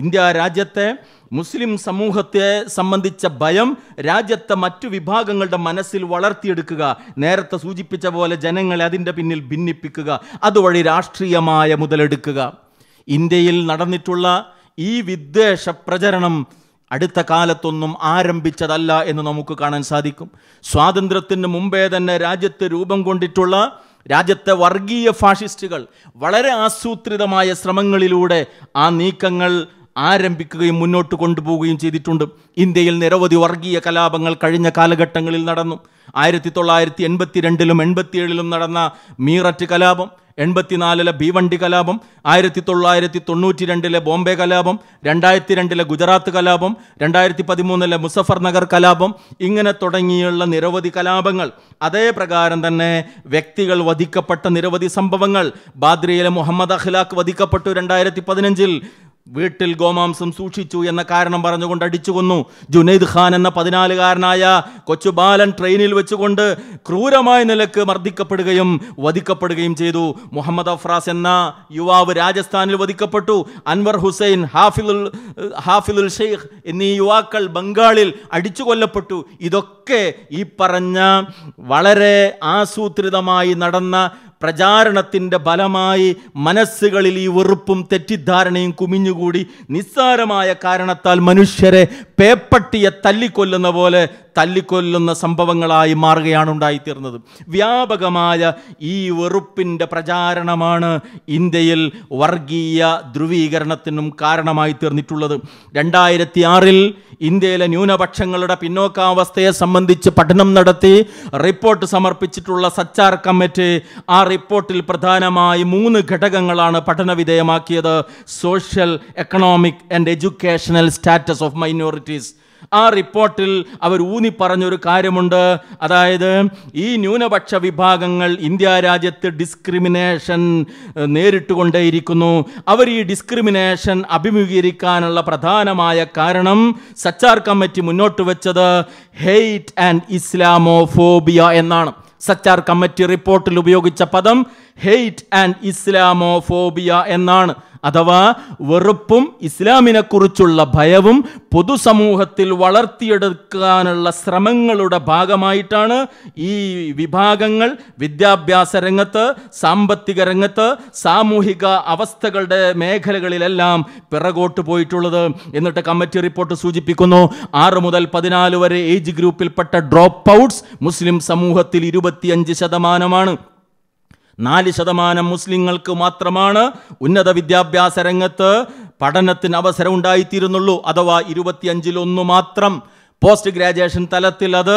India രാജ്യത്തെ മുസ്ലിം സമൂഹത്തെ സംബന്ധിച്ച ഭയം രാജ്യത്തെ മറ്റു വിഭാഗങ്ങളുടെ മനസ്സിൽ വളർത്തിയെടുക്കുക നേരത്തെ സൂചിപ്പിച്ച പോലെ ജനങ്ങളെ അതിൻ്റെ പിന്നിൽ ഭിന്നിപ്പിക്കുക അതുവഴി രാഷ്ട്രീയമായ മുതലെടുക്കുക ഇന്ത്യയിൽ നടന്നിട്ടുള്ള ഈ വിദ്വേഷ പ്രചരണം അടുത്ത കാലത്തൊന്നും ആരംഭിച്ചതല്ല എന്ന് നമുക്ക് കാണാൻ സാധിക്കും സ്വാതന്ത്ര്യത്തിന് മുമ്പേ തന്നെ രാജ്യത്ത് രൂപം കൊണ്ടിട്ടുള്ള രാജ്യത്തെ വർഗീയ ഫാഷിസ്റ്റുകൾ വളരെ ആസൂത്രിതമായ ശ്രമങ്ങളിലൂടെ ആ നീക്കങ്ങൾ ആരംഭിക്കുകയും മുന്നോട്ട് കൊണ്ടുപോവുകയും ചെയ്തിട്ടുണ്ട് ഇന്ത്യയിൽ നിരവധി വർഗീയ കലാപങ്ങൾ കഴിഞ്ഞ കാലഘട്ടങ്ങളിൽ നടന്നു ആയിരത്തി തൊള്ളായിരത്തി എൺപത്തിരണ്ടിലും എൺപത്തിയേഴിലും നടന്ന മീററ്റ് കലാപം എൺപത്തിനാലിലെ ഭീവണ്ടി കലാപം ആയിരത്തി തൊള്ളായിരത്തി തൊണ്ണൂറ്റി രണ്ടിലെ ബോംബെ കലാപം രണ്ടായിരത്തി രണ്ടിലെ ഗുജറാത്ത് കലാപം രണ്ടായിരത്തി പതിമൂന്നിലെ മുസഫർ നഗർ കലാപം ഇങ്ങനെ തുടങ്ങിയുള്ള നിരവധി കലാപങ്ങൾ അതേ പ്രകാരം തന്നെ വ്യക്തികൾ വധിക്കപ്പെട്ട നിരവധി സംഭവങ്ങൾ ബാദ്രിയിലെ മുഹമ്മദ് അഖ്ലാഖ് വധിക്കപ്പെട്ടു രണ്ടായിരത്തി പതിനഞ്ചിൽ വീട്ടിൽ ഗോമാംസം സൂക്ഷിച്ചു എന്ന കാരണം പറഞ്ഞുകൊണ്ട് അടിച്ചു കൊന്നു ജുനൈദ് ഖാൻ എന്ന പതിനാലുകാരനായ കൊച്ചു ബാലൻ ട്രെയിനിൽ വെച്ചുകൊണ്ട് ക്രൂരമായ നിലക്ക് മർദ്ദിക്കപ്പെടുകയും വധിക്കപ്പെടുകയും ചെയ്തു മുഹമ്മദ് അഫ്രാസ് എന്ന യുവാവ് രാജസ്ഥാനിൽ വധിക്കപ്പെട്ടു അൻവർ ഹുസൈൻ ഹാഫിലുൽ ഹാഫിലുൽ ഷെയ്ഖ് എന്നീ യുവാക്കൾ ബംഗാളിൽ അടിച്ചു കൊല്ലപ്പെട്ടു ഇതൊക്കെ ഈ പറഞ്ഞ വളരെ ആസൂത്രിതമായി നടന്ന പ്രചാരണത്തിൻ്റെ ഫലമായി മനസ്സുകളിൽ ഈ വെറുപ്പും തെറ്റിദ്ധാരണയും കുമിഞ്ഞുകൂടി നിസ്സാരമായ കാരണത്താൽ മനുഷ്യരെ പേപ്പട്ടിയെ തല്ലിക്കൊല്ലുന്ന പോലെ തല്ലിക്കൊല്ലുന്ന സംഭവങ്ങളായി മാറുകയാണ് ഉണ്ടായിത്തീർന്നത് വ്യാപകമായ ഈ വെറുപ്പിൻ്റെ പ്രചാരണമാണ് ഇന്ത്യയിൽ വർഗീയ ധ്രുവീകരണത്തിനും കാരണമായി തീർന്നിട്ടുള്ളത് രണ്ടായിരത്തി ആറിൽ ഇന്ത്യയിലെ ന്യൂനപക്ഷങ്ങളുടെ പിന്നോക്കാവസ്ഥയെ സംബന്ധിച്ച് പഠനം നടത്തി റിപ്പോർട്ട് സമർപ്പിച്ചിട്ടുള്ള സച്ചാർ കമ്മിറ്റി ആ റിപ്പോർട്ടിൽ പ്രധാനമായി മൂന്ന് ഘടകങ്ങളാണ് പഠനവിധേയമാക്കിയത് social economic and educational status of minorities ആ റിപ്പോർട്ടിൽ അവർ ഊന്നി പറഞ്ഞൊരു കാര്യമുണ്ട് അതായത് ഈ ന്യൂനപക്ഷ വിഭാഗങ്ങൾ ഇന്ത്യ രാജ്യത്ത് ഡിസ്ക്രിമിനേഷൻ നേരിട്ടുകൊണ്ടേയിരിക്കുന്നു അവർ ഈ ഡിസ്ക്രിമിനേഷൻ അഭിമുഖീകരിക്കാനുള്ള പ്രധാനമായ കാരണം സച്ചാർ കമ്മിറ്റി മുന്നോട്ട് വെച്ചത് ഹെയ്റ്റ് ആൻഡ് ഇസ്ലാമോഫോബിയ എന്നാണ് സച്ചാർ കമ്മിറ്റി റിപ്പോർട്ടിൽ ഉപയോഗിച്ച പദം ഹെയ്റ്റ് ആൻഡ് ഇസ്ലാമോഫോബിയ എന്നാണ് അഥവാ വെറുപ്പും ഇസ്ലാമിനെക്കുറിച്ചുള്ള ഭയവും പൊതുസമൂഹത്തിൽ വളർത്തിയെടുക്കാനുള്ള ശ്രമങ്ങളുടെ ഭാഗമായിട്ടാണ് ഈ വിഭാഗങ്ങൾ വിദ്യാഭ്യാസ രംഗത്ത് സാമ്പത്തിക രംഗത്ത് സാമൂഹിക അവസ്ഥകളുടെ മേഖലകളിലെല്ലാം പിറകോട്ട് പോയിട്ടുള്ളത് എന്നിട്ട് കമ്മിറ്റി റിപ്പോർട്ട് സൂചിപ്പിക്കുന്നു ആറ് മുതൽ പതിനാല് വരെ ഏജ് ഗ്രൂപ്പിൽപ്പെട്ട ഡ്രോപ്പ് ഔട്ട്സ് മുസ്ലിം സമൂഹത്തിൽ ഇരുപത്തിയഞ്ച് ശതമാനമാണ് നാല് ശതമാനം മുസ്ലിങ്ങൾക്ക് മാത്രമാണ് ഉന്നത വിദ്യാഭ്യാസ രംഗത്ത് പഠനത്തിന് അവസരം ഉണ്ടായിത്തീരുന്നുള്ളൂ അഥവാ ഇരുപത്തിയഞ്ചിലൊന്ന് മാത്രം പോസ്റ്റ് ഗ്രാജുവേഷൻ തലത്തിൽ അത്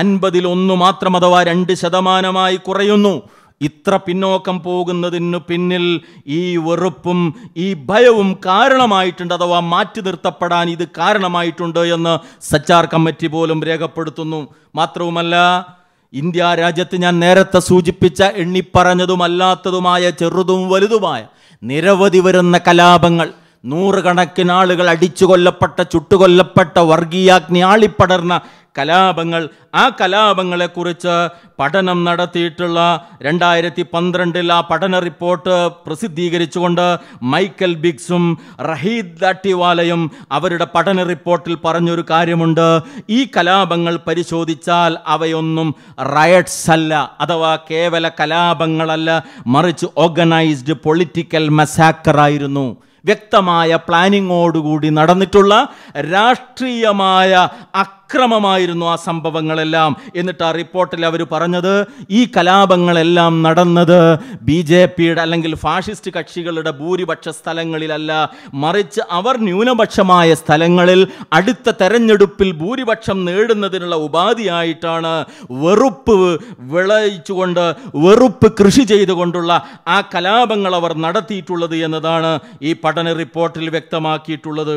അൻപതിലൊന്ന് മാത്രം അഥവാ രണ്ട് ശതമാനമായി കുറയുന്നു ഇത്ര പിന്നോക്കം പോകുന്നതിന് പിന്നിൽ ഈ വെറുപ്പും ഈ ഭയവും കാരണമായിട്ടുണ്ട് അഥവാ മാറ്റി നിർത്തപ്പെടാൻ ഇത് കാരണമായിട്ടുണ്ട് എന്ന് സച്ചാർ കമ്മിറ്റി പോലും രേഖപ്പെടുത്തുന്നു മാത്രവുമല്ല ഇന്ത്യ രാജ്യത്ത് ഞാൻ നേരത്തെ സൂചിപ്പിച്ച എണ്ണിപ്പറഞ്ഞതുമല്ലാത്തതുമായ ചെറുതും വലുതുമായ നിരവധി വരുന്ന കലാപങ്ങൾ നൂറുകണക്കിന് ആളുകൾ അടിച്ചു കൊല്ലപ്പെട്ട ചുട്ടുകൊല്ലപ്പെട്ട വർഗീയാഗ്നി ആളിപ്പടർന്ന കലാപങ്ങൾ ആ കലാപങ്ങളെക്കുറിച്ച് പഠനം നടത്തിയിട്ടുള്ള രണ്ടായിരത്തി പന്ത്രണ്ടിൽ ആ പഠന റിപ്പോർട്ട് പ്രസിദ്ധീകരിച്ചുകൊണ്ട് മൈക്കൽ ബിഗ്സും റഹീദ് ദാട്ടിവാലയും അവരുടെ പഠന റിപ്പോർട്ടിൽ പറഞ്ഞൊരു കാര്യമുണ്ട് ഈ കലാപങ്ങൾ പരിശോധിച്ചാൽ അവയൊന്നും റയറ്റ്സ് അല്ല അഥവാ കേവല കലാപങ്ങളല്ല മറിച്ച് ഓർഗനൈസ്ഡ് പൊളിറ്റിക്കൽ മസാക്കറായിരുന്നു വ്യക്തമായ പ്ലാനിങ്ങോടുകൂടി നടന്നിട്ടുള്ള രാഷ്ട്രീയമായ അക്രമമായിരുന്നു ആ സംഭവങ്ങളെല്ലാം എന്നിട്ട് ആ റിപ്പോർട്ടിൽ അവർ പറഞ്ഞത് ഈ കലാപങ്ങളെല്ലാം നടന്നത് ബി ജെ പിയുടെ അല്ലെങ്കിൽ ഫാഷിസ്റ്റ് കക്ഷികളുടെ ഭൂരിപക്ഷ സ്ഥലങ്ങളിലല്ല മറിച്ച് അവർ ന്യൂനപക്ഷമായ സ്ഥലങ്ങളിൽ അടുത്ത തെരഞ്ഞെടുപ്പിൽ ഭൂരിപക്ഷം നേടുന്നതിനുള്ള ഉപാധിയായിട്ടാണ് വെറുപ്പ് വിളയിച്ചുകൊണ്ട് വെറുപ്പ് കൃഷി ചെയ്തുകൊണ്ടുള്ള ആ കലാപങ്ങൾ അവർ നടത്തിയിട്ടുള്ളത് എന്നതാണ് ഈ പഠന റിപ്പോർട്ടിൽ വ്യക്തമാക്കിയിട്ടുള്ളത്